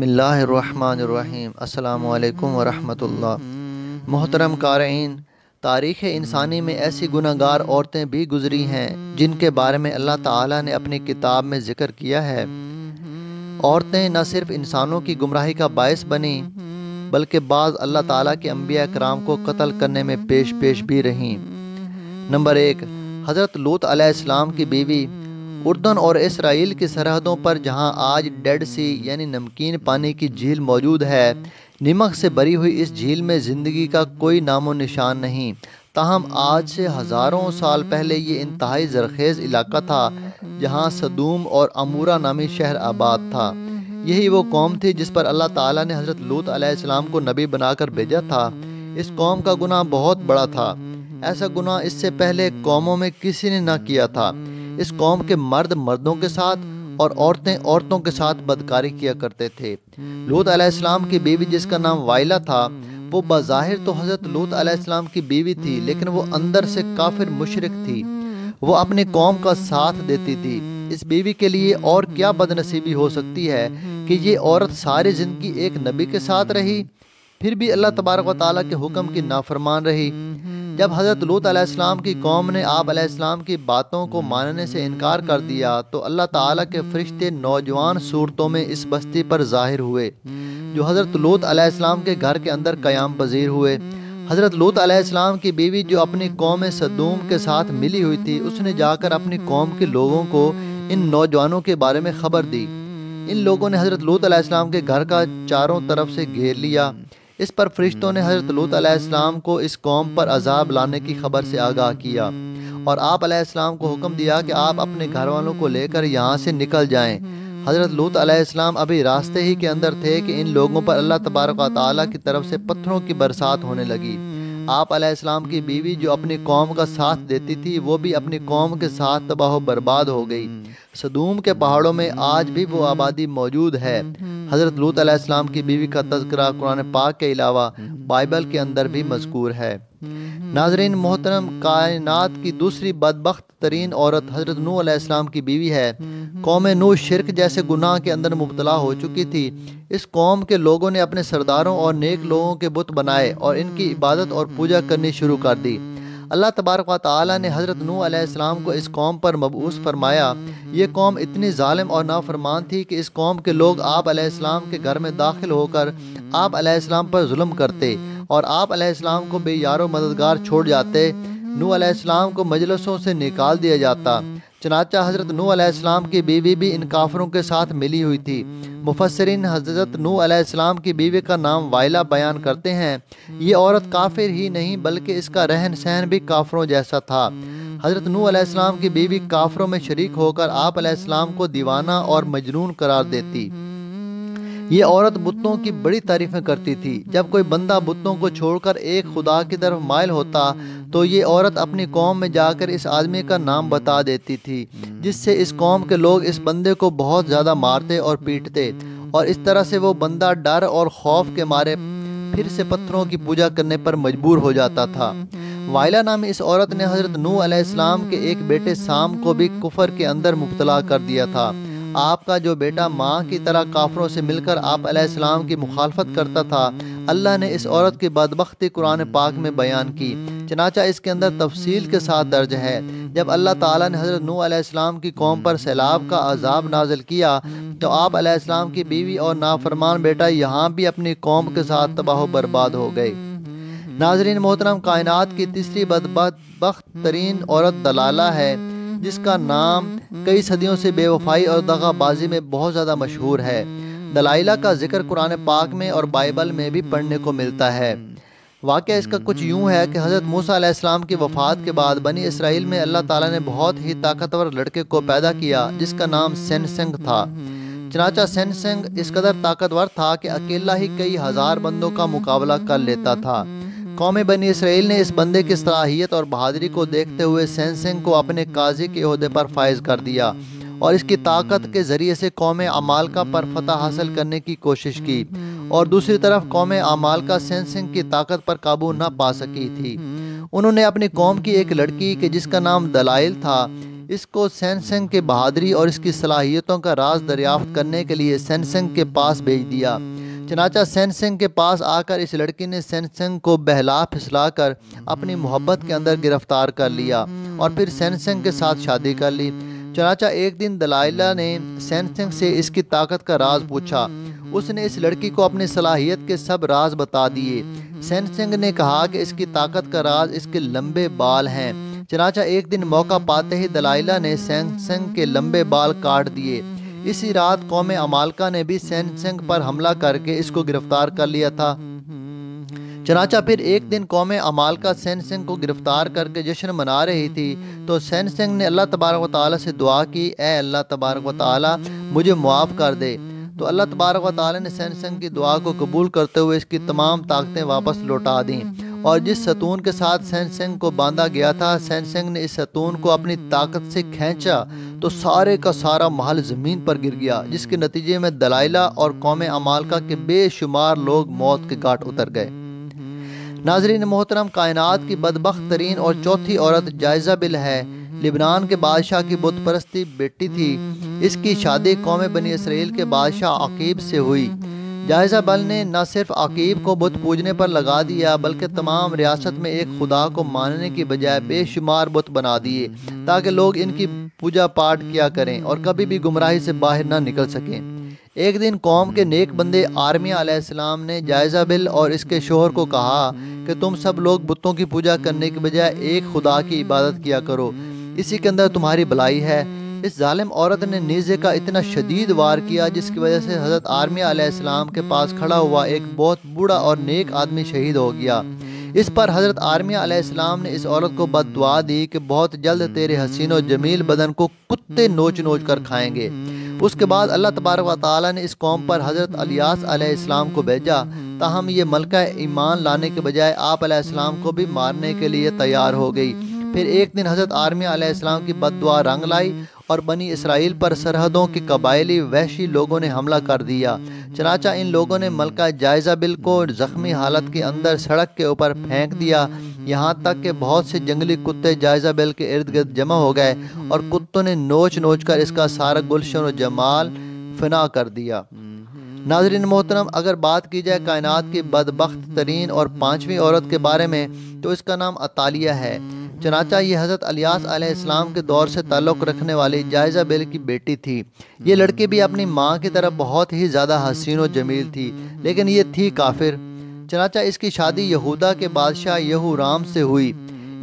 बसमीम् अल्लाम मोहतरम कारीन तारीख़ इंसानी में ऐसी गुनागार औरतें भी गुजरी हैं जिनके बारे में अल्लाह ताला ने अपनी किताब में ज़िक्र किया है औरतें न सिर्फ इंसानों की गुमराही का बायस बनी बल्कि बाज़ अल्लाह ताला के अम्बिया कराम को कत्ल करने में पेश पेश भी रहीं नंबर एक हज़रत लूत आलाम की बीवी उर्दन और इसराइल की सरहदों पर जहां आज डेड सी यानी नमकीन पानी की झील मौजूद है नमक से भरी हुई इस झील में ज़िंदगी का कोई नामो निशान नहीं ताहम आज से हज़ारों साल पहले ये इंतहाई जरखेज़ इलाका था जहाँ सदूम और अमूरा नामी शहर आबाद था यही वो कौम थी जिस पर अल्लाह ताला ने हज़रत लूत अलैहिस्सलाम को नबी बनाकर भेजा था इस कौम का गुनाह बहुत बड़ा था ऐसा गुनाह इससे पहले कौमों में किसी ने ना किया था इस कौम के मर्द मर्दों के साथ और औरतें औरतों के साथ बदकारी किया करते थे लूत अलैहिस्सलाम की बीवी जिसका नाम वाइला था वो बाहिर तो हज़रत लूत अलैहिस्सलाम की बीवी थी लेकिन वो अंदर से काफिर मुशरक थी वो अपने कौम का साथ देती थी इस बीवी के लिए और क्या बदनसीबी हो सकती है कि ये औरत सारी ज़िंदगी एक नबी के साथ रही फिर भी अल्लाह तबारक ताली के हुक्म की नाफरमान रही जब हज़रत लूत आसमाम की कौम ने आप आसमाम की बातों को मानने से इनकार कर दिया तो अल्लाह ताला के फरिश्ते नौजवान सूरतों में इस बस्ती पर जाहिर हुए जो हज़रत लूत आसमाम के घर के अंदर क़याम पजीर हुए हज़रत लूत आसमाम की बीवी जो अपनी कौम सदूम के साथ मिली हुई थी उसने जाकर अपनी कौम के लोगों को इन नौजवानों के बारे में खबर दी इन लोगों ने हज़रत लूत आसमाम के घर का चारों तरफ से घेर लिया इस पर फरिश्तों ने हज़रत लूत अलैहिस्सलाम को इस कौम पर अजाब लाने की खबर से आगाह किया और आप अलैहिस्सलाम को हुक्म दिया कि आप अपने घर वालों को लेकर यहाँ से निकल जाएं हज़रत लूत अलैहिस्सलाम अभी रास्ते ही के अंदर थे कि इन लोगों पर अल्लाह तबारक ताली की तरफ से पत्थरों की बरसात होने लगी आप आसमाम की बीवी जो अपनी कौम का साथ देती थी वो भी अपनी कौम के साथ तबाह बर्बाद हो गई सदूम के पहाड़ों में आज भी वो आबादी मौजूद है हज़रत लूत आसमाम की बीवी का तस्करा कुरान पाक के अलावा बाइबल के अंदर भी मजकूर है हम्म। नाजरीन मोहतरम कायनात की दूसरी बदबख्त तरीन औरत हजरत नू अलैहिस्सलाम की बीवी है हम्म। कौम नू शिर्क जैसे गुनाह के अंदर मुबतला हो चुकी थी इस कौम के लोगों ने अपने सरदारों और नेक लोगों के बुत बनाए और इनकी इबादत और पूजा करनी शुरू कर दी अल्लाह तबारक ताली ने हज़रत नू अलैहिस्सलाम को इस कौम पर मबूस फरमाया ये कौम इतनी जालिम और नाफरमान थी कि इस कौम के लोग आप अलैहिस्सलाम के घर में दाखिल होकर आप अलैहिस्सलाम पर जुल्म करते और आप अलैहिस्सलाम को यारो मददगार छोड़ जाते नू अलैहिस्सलाम को मजलसों से निकाल दिया जाता चनाचा हज़रत नू अलैहिस्सलाम की बीवी भी इन काफरों के साथ मिली हुई थी मुफसरिन हज़रत नू अलैहिस्सलाम की बीवी का नाम वाइला बयान करते हैं ये औरत काफिर ही नहीं बल्कि इसका रहन सहन भी काफरों जैसा था हज़रत नू अलैहिस्सलाम की बीवी काफरों में शरीक होकर आप अलैहिस्सलाम को दीवाना और मजनून करार देती ये औरत बुतों की बड़ी तारीफें करती थी जब कोई बंदा बुतों को छोड़कर एक खुदा की तरफ मायल होता तो ये औरत अपनी कौम में जाकर इस आदमी का नाम बता देती थी जिससे इस कौम के लोग इस बंदे को बहुत ज़्यादा मारते और पीटते और इस तरह से वो बंदा डर और खौफ के मारे फिर से पत्थरों की पूजा करने पर मजबूर हो जाता था वायला नामी इस औरत ने हज़रत नू अलैहिस्सलाम के एक बेटे साम को भी कुफर के अंदर मुबतला कर दिया था आपका जो बेटा माँ की तरह काफरों से मिलकर आप सलाम की मुखालफत करता था अल्लाह ने इस औरत की बदबख्ती कुरान पाक में बयान की चनाचा इसके अंदर तफसील के साथ दर्ज है जब अल्लाह ताला ने हज़रत नूह अलैहिस्सलाम की कौम पर सैलाब का अजाब नाजिल किया तो आप अलैहिस्सलाम की बीवी और नाफरमान बेटा यहाँ भी अपनी कौम के साथ तबाह बर्बाद हो गए नाजरीन मोहतरम कायनात की तीसरी बदबख्त तरीन औरत दलाला है जिसका नाम कई सदियों से बेवफाई और दगाबाजी में बहुत ज़्यादा मशहूर है दलाइला का जिक्र कुरान पाक में और बाइबल में भी पढ़ने को मिलता है वाक़ इसका कुछ यूं है कि हज़रत मूसा की वफ़ात के बाद बनी इसराइल में अल्लाह ताला ने बहुत ही ताकतवर लड़के को पैदा किया जिसका नाम सेनसंग था चनाचा सेनसंग इस कदर ताकतवर था कि अकेला ही कई हज़ार बंदों का मुकाबला कर लेता था कौम बनी इसराइल ने इस बंदे की सलाहियत और बहादरी को देखते हुए सेंसिंग को अपने काजी के अहदे पर फायज कर दिया और इसकी ताकत के ज़रिए से कौम अमालका पर फतह हासिल करने की कोशिश की और दूसरी तरफ कौम अमालका सेंसिंग की ताकत पर काबू न पा सकी थी उन्होंने अपनी कौम की एक लड़की के जिसका नाम दलाइल था इसको सैनसेंग के बहादरी और इसकी सलाहियतों का राज दरियाफ्त करने के लिए सैनसेंग के पास भेज दिया चनाचा सिंह के पास आकर इस लड़की ने सैनसिंग को बहला फिसला कर अपनी मोहब्बत के अंदर गिरफ्तार कर लिया और फिर सैनसिंग के साथ शादी कर ली चनाचा एक दिन दलाइला ने सैनसिंग से इसकी ताकत का राज पूछा उसने इस लड़की को अपनी सलाहियत के सब राज बता दिए सिंह ने कहा कि इसकी ताकत का राज इसके लंबे बाल हैं चनाचा एक दिन मौका पाते ही दलाइला ने सैमसंग के लंबे बाल काट दिए इसी रात कौम अमालका ने भी सैनसंग पर हमला करके इसको गिरफ्तार कर लिया था चनाचा फिर एक दिन कौम अमालका सैनसंग को गिरफ्तार करके जश्न मना रही थी तो सैनसंग ने अल्लाह तबारक वाली से दुआ की ए अल्लाह तबारक वाली मुझे मुआफ़ कर दे तो अल्लाह तबारक वाली ने सैमसंग की दुआ को कबूल करते हुए इसकी तमाम ताकतें वापस लौटा दी और जिस सतून के साथ सैनसेंग को बांधा गया था सैनसेंग ने इस सतून को अपनी ताकत से खींचा तो सारे का सारा महल ज़मीन पर गिर गया जिसके नतीजे में दलाइला और कौम अमालका के बेशुमार लोग मौत के घाट उतर गए नाजरीन मोहतरम कायनात की बदबक तरीन और चौथी औरत जायज़ा बिल है लिबनान के बादशाह की बुतपरस्ती बेटी थी इसकी शादी कौम बनी इसराइल के बादशाह अकीब से हुई जायजा बल ने हम्म। न सिर्फ अकीब को बुत हम्म। पूजने पर लगा दिया बल्कि तमाम रियासत में एक खुदा को मानने की बजाय हम्म। बेशुमार बुत बना दिए ताकि लोग इनकी पूजा पाठ किया करें और कभी भी गुमराही से बाहर ना निकल सकें एक दिन कौम के नेक बंदे आर्मिया आलाम ने जायजा बिल और इसके शोहर को कहा कि तुम सब लोग बुतों की पूजा करने के बजाय एक खुदा की इबादत किया करो इसी के अंदर तुम्हारी भलाई है इस जालिम औरत ने नीजे का इतना शदीद वार किया जिसकी वजह से हज़रत आर्मिया के पास खड़ा हुआ एक बहुत बूढ़ा और नेक आदमी शहीद हो गया इस पर हज़रत आर्मिया ने इस औरत को बद दुआ दी कि बहुत जल्द तेरे हसीन और जमील बदन को कुत्ते नोच नोच कर खाएंगे उसके बाद अल्लाह तबारक वाली ने इस कौम पर हज़रत अलियासम को भेजा ताहम ये मलका ईमान लाने के बजाय आप आसमाम को भी मारने के लिए तैयार हो गई फिर एक दिन हज़रत आर्मी आलाम की बद दुआ रंग लाई और बनी इसराइल पर सरहदों के कबायली वहशी लोगों ने हमला कर दिया चनाचा इन लोगों ने मलका जायजाबिल को ज़ख्मी हालत के अंदर सड़क के ऊपर फेंक दिया यहाँ तक कि बहुत से जंगली कुत्ते जायजाबिल के इर्द गिर्द जमा हो गए और कुत्तों ने नोच नोच कर इसका सारा गुलशन और जमाल फना कर दिया नाजरीन मोहतरम अगर बात की जाए कायनात की बदबخت तरीन और पाँचवीं औरत के बारे में तो इसका नाम अतालिया है चनाचा ये हज़रत अलियास अलैहिस्सलाम के दौर से ताल्लुक़ रखने वाली जायज़ा बेल की बेटी थी ये लड़की भी अपनी माँ की तरफ बहुत ही ज़्यादा हसीन और जमील थी लेकिन ये थी काफिर चनाचा इसकी शादी यहूदा के बादशाह यहूराम से हुई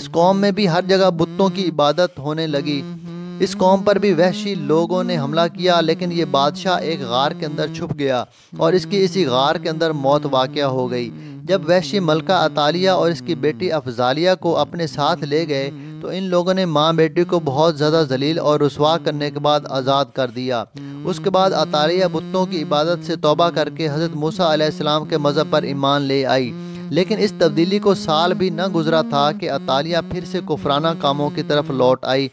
इस कौम में भी हर जगह बुतों की इबादत होने लगी इस कौम पर भी वहशी लोगों ने हमला किया लेकिन ये बादशाह एक गार के अंदर छुप गया और इसकी इसी गार के अंदर मौत वाक़ हो गई जब वहशी मलका अतालिया और इसकी बेटी अफजालिया को अपने साथ ले गए तो इन लोगों ने माँ बेटी को बहुत ज़्यादा जलील और रसवा करने के बाद आज़ाद कर दिया उसके बाद अतालिया बुतों की इबादत से तोबा करके हज़रत मूसा के मज़हब पर ईमान ले आई लेकिन इस तब्दीली को साल भी न गुजरा था कि अतालिया फिर से कुफराना कामों की तरफ लौट आई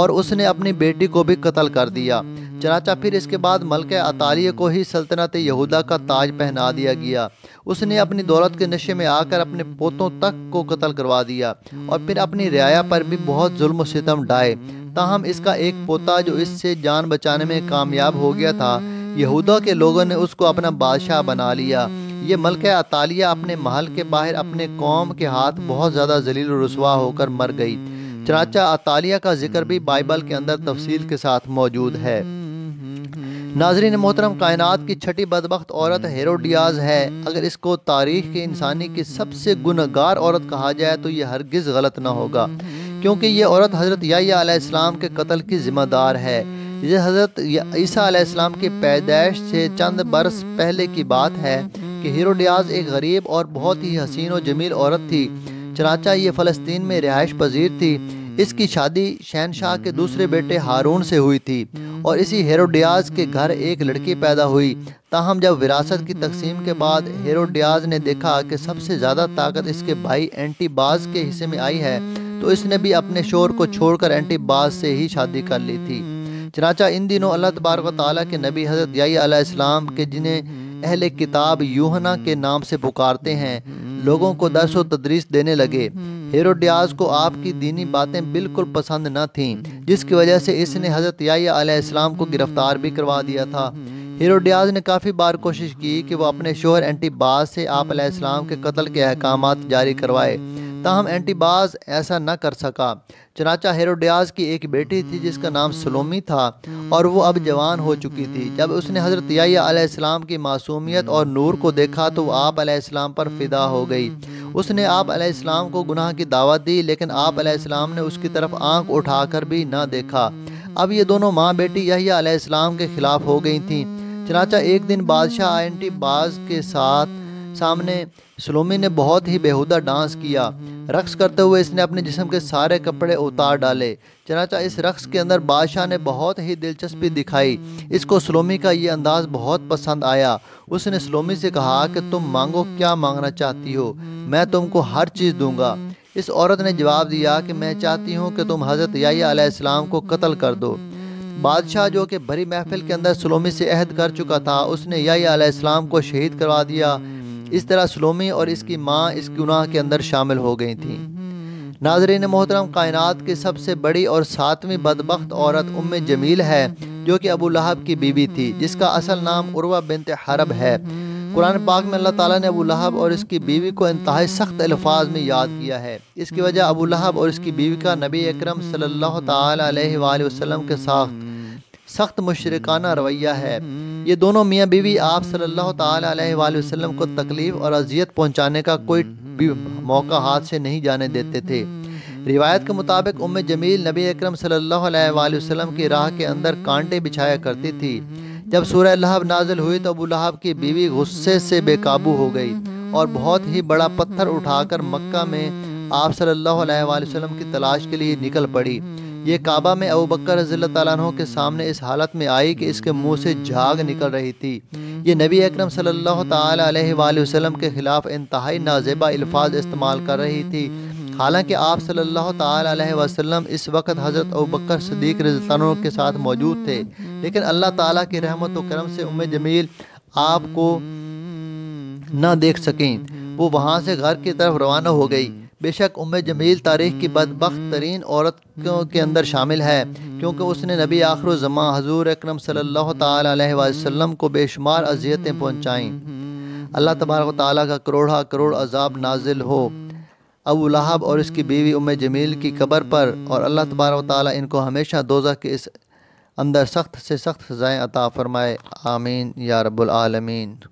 और उसने अपनी बेटी को भी कत्ल कर दिया चनाचा फिर इसके बाद मलक अतालिया को ही सल्तनत यहूदा का ताज पहना दिया गया उसने अपनी दौलत के नशे में आकर अपने पोतों तक को कत्ल करवा दिया और फिर अपनी रियाया पर भी बहुत जुल्म सितम डाए ताहम इसका एक पोता जो इससे जान बचाने में कामयाब हो गया था यहूदा के लोगों ने उसको अपना बादशाह बना लिया ये मलक अतालिया अपने महल के बाहर अपने कौम के हाथ बहुत ज़्यादा जलील रसुआ होकर मर गई चनाचा अतालिया का जिक्र भी बाइबल के अंदर तफसील के साथ मौजूद है नाजरीन मोहतरम कायनात की छठी बदबخت औरत हेरोडियाज है अगर इसको तारीख के इंसानी की सबसे गुनगार औरत कहा जाए तो यह हरगिज़ गलत ना होगा क्योंकि यह औरत हज़रत याम के कत्ल की ज़िम्मेदार है यह हज़रत ईसा आलाम की पैदाइश से चंद बरस पहले की बात है कि हीरोडियाज एक गरीब और बहुत ही हसीन और जमील औरत थी चनाचा ये फ़लस्तीन में रिहाइश पजीर थी इसकी शादी शहनशाह के दूसरे बेटे हारून से हुई थी और इसी हेरोडियाज के घर एक लड़की पैदा हुई ताहम जब विरासत की तकसीम के बाद हेरोडियाज ने देखा कि सबसे ज़्यादा ताकत इसके भाई एंटीबाज के हिस्से में आई है तो इसने भी अपने शोर को छोड़कर एंटीबाज से ही शादी कर ली थी चनाचा इन दिनों अल्लाह तबारक ताली के नबी हज़रत याई आसमाम के जिन्हें अहले किताब यूहना के नाम से पुकारते हैं लोगों को दर्श तदरीस देने लगे हेरोडियाज को आपकी दीनी बातें बिल्कुल पसंद न थीं जिसकी वजह से इसने हज़रत याम को गिरफ्तार भी करवा दिया था हेरोडियाज ने काफ़ी बार कोशिश की कि वह अपने शोहर एंटीबाज से आप के कत्ल के अहकाम जारी करवाए ताहम एंटीबाज ऐसा न कर सका चनाचा हेरोडियाज की एक बेटी थी जिसका नाम सलोमी था और वो अब जवान हो चुकी थी जब उसने हज़रत याम की मासूमियत और नूर को देखा तो आप आपाम पर फ़िदा हो गई उसने आप आपाम को गुनाह की दावत दी लेकिन आप आपाम ने उसकी तरफ आंख उठाकर भी ना देखा अब ये दोनों माँ बेटी यहिया के ख़िलाफ़ हो गई थी चनाचा एक दिन बादशाह आंटी बाज के साथ सामने सलोमी ने बहुत ही बेहुदा डांस किया रक्स करते हुए इसने अपने जिस्म के सारे कपड़े उतार डाले चनाचा इस रक्स के अंदर बादशाह ने बहुत ही दिलचस्पी दिखाई इसको सलोमी का ये अंदाज़ बहुत पसंद आया उसने सलोमी से कहा कि तुम मांगो क्या मांगना चाहती हो मैं तुमको हर चीज़ दूंगा इस औरत ने जवाब दिया कि मैं चाहती हूँ कि तुम हज़रत याम को कत्ल कर दो बादशाह जो कि भरी महफिल के अंदर सलोमी से अहद कर चुका था उसने याम को शहीद करवा दिया इस तरह सलोमी और इसकी माँ इस गुनाह के अंदर शामिल हो गई थी नाजरीन मोहतरम कायनात की सबसे बड़ी और सातवीं बदबخت औरत उम जमील है जो कि अबू लहब की बीवी थी जिसका असल नाम उर्वा बिनत हरब है कुरान पाक में अल्लाह ताला ने अबू लहब और इसकी बीवी को इंतहा सख्त अल्फाज में याद किया है इसकी वजह अबू लहब और इसकी बीवी का नबी अक्रम सल्ला अलैहि के साथ सख्त मुशरकाना रवैया है ये दोनों मियाँ बीवी आप सल्लल्लाहु अलैहि वसल्लम को तकलीफ और अजियत पहुँचाने का कोई भी मौका हाथ से नहीं जाने देते थे रिवायत के मुताबिक उम जमील नबी अक्रम सल्हसम की राह के अंदर कांटे बिछाया करती थी जब सूर लहब नाजिल हुई तो अबू लहब की बीवी गुस्से से बेकाबू हो गई और बहुत ही बड़ा पत्थर उठाकर मक्का में आप सल्लल्लाहु अलैहि वसल्लम की तलाश के लिए निकल पड़ी ये काबा में अबू बकर रजील तु के सामने इस हालत में आई कि इसके मुंह से झाग निकल रही थी ये नबी अकरम सल्लल्लाहु अलैहि वसल्लम के ख़िलाफ़ इंतहाई नाजेबा अल्फाज इस्तेमाल कर रही थी हालांकि आप सल्लल्लाहु अलैहि वसल्लम इस वक्त हज़रत अबकर सदीक रजतानों के साथ मौजूद थे लेकिन अल्लाह ताला की रहमत व करम से उम जमील आपको ना देख सकें वो वहाँ से घर की तरफ रवाना हो गई बेशक उम जमील तारीख़ की बदबक हम्म। तरीन औरत के अंदर शामिल है क्योंकि उसने नबी आखर ज़मा हजूर अक्रम सल्ला तसम को बेशुमार अजियतें पहुँचाईं अल्लाह तबारक ताली का करोड़ा करोड़ अजाब नाजिल हो अबू लहाब और इसकी बीवी उम जमील की कबर पर और अल्लाह तबारक ताली इनको हमेशा दोजा के इस अंदर सख्त से सख्त सज़ाएँ अता फ़रमाए आमीन या रबालमीन